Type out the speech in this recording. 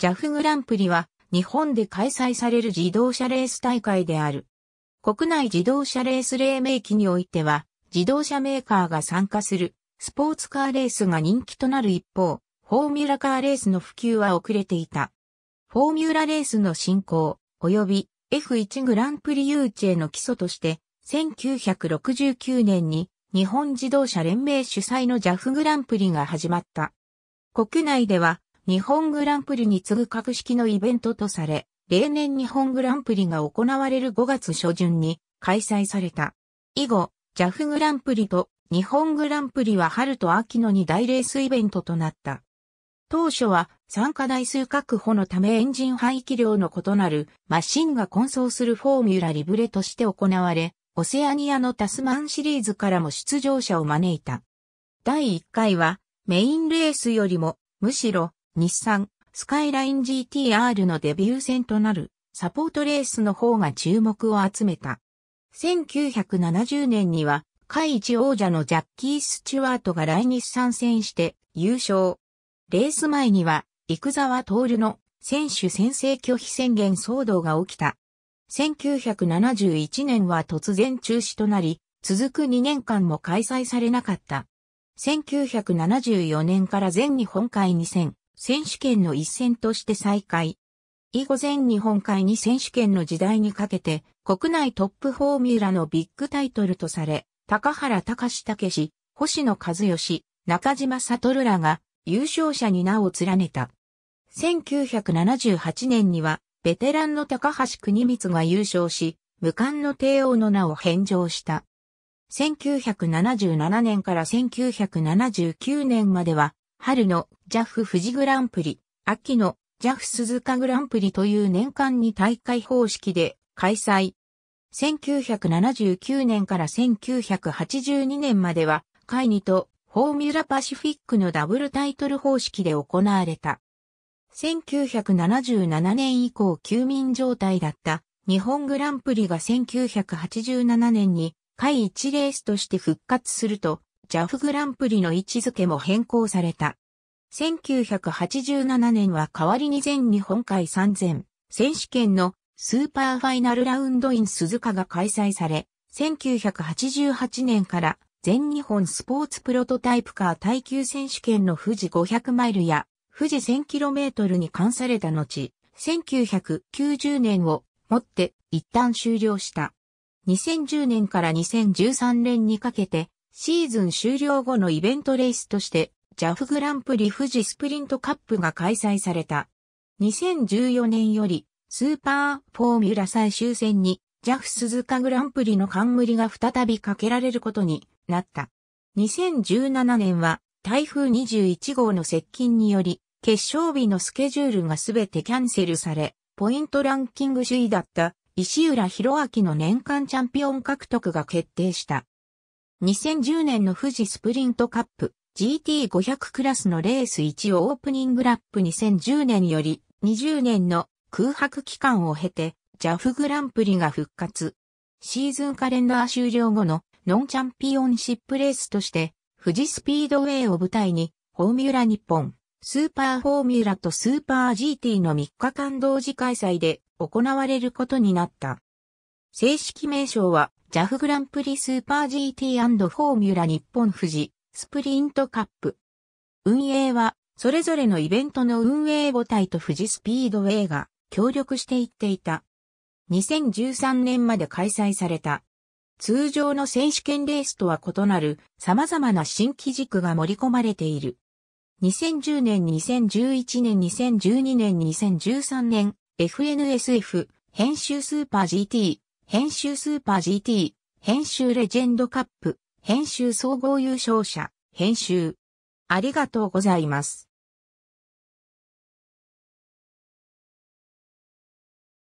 JAF グランプリは日本で開催される自動車レース大会である。国内自動車レース黎明期においては自動車メーカーが参加するスポーツカーレースが人気となる一方、フォーミュラカーレースの普及は遅れていた。フォーミュラレースの進行及び F1 グランプリ誘致への基礎として1969年に日本自動車連盟主催の JAF グランプリが始まった。国内では日本グランプリに次ぐ格式のイベントとされ、例年日本グランプリが行われる5月初旬に開催された。以後、JAF グランプリと日本グランプリは春と秋の2大レースイベントとなった。当初は参加台数確保のためエンジン排気量の異なるマシンが混走するフォーミュラリブレとして行われ、オセアニアのタスマンシリーズからも出場者を招いた。第1回はメインレースよりもむしろ日産、スカイライン GTR のデビュー戦となるサポートレースの方が注目を集めた。1970年には、海一王者のジャッキー・スチュワートが来日参戦して優勝。レース前には、幾沢徹の選手宣誓拒否宣言騒動が起きた。1971年は突然中止となり、続く2年間も開催されなかった。1974年から全日本海2000、選手権の一戦として再開。以後全日本海に選手権の時代にかけて、国内トップフォーミュラのビッグタイトルとされ、高原隆武、星野和義、中島悟らが優勝者に名を連ねた。1978年には、ベテランの高橋国光が優勝し、無冠の帝王の名を返上した。1977年から1979年までは、春の JAF 富士グランプリ、秋の JAF 鈴鹿グランプリという年間に大会方式で開催。1979年から1982年までは、会議とフォーミュラパシフィックのダブルタイトル方式で行われた。1977年以降休眠状態だった日本グランプリが1987年に会1レースとして復活すると、ジャフグランプリの位置づけも変更された。1987年は代わりに全日本海3000選手権のスーパーファイナルラウンドイン鈴鹿が開催され、1988年から全日本スポーツプロトタイプカー耐久選手権の富士500マイルや富士 1000km に関された後、1990年をもって一旦終了した。2010年から2013年にかけてシーズン終了後のイベントレースとして、JAF グランプリ富士スプリントカップが開催された。2014年より、スーパーフォーミュラ最終戦に、JAF 鈴鹿グランプリの冠が再びかけられることになった。2017年は、台風21号の接近により、決勝日のスケジュールがすべてキャンセルされ、ポイントランキング首位だった石浦博明の年間チャンピオン獲得が決定した。2010年の富士スプリントカップ GT500 クラスのレース1をオープニングラップ2010年より20年の空白期間を経て JAF グランプリが復活。シーズンカレンダー終了後のノンチャンピオンシップレースとして富士スピードウェイを舞台にフォーミュラ日本、スーパーフォーミュラとスーパー GT の3日間同時開催で行われることになった。正式名称はジャフグランプリスーパー GT& フォーミュラ日本富士スプリントカップ。運営は、それぞれのイベントの運営母体と富士スピードウェイが協力していっていた。2013年まで開催された。通常の選手権レースとは異なる様々な新規軸が盛り込まれている。2010年、2011年、2012年、2013年、FNSF、編集スーパー GT、編集スーパー GT、編集レジェンドカップ、編集総合優勝者、編集。ありがとうございます。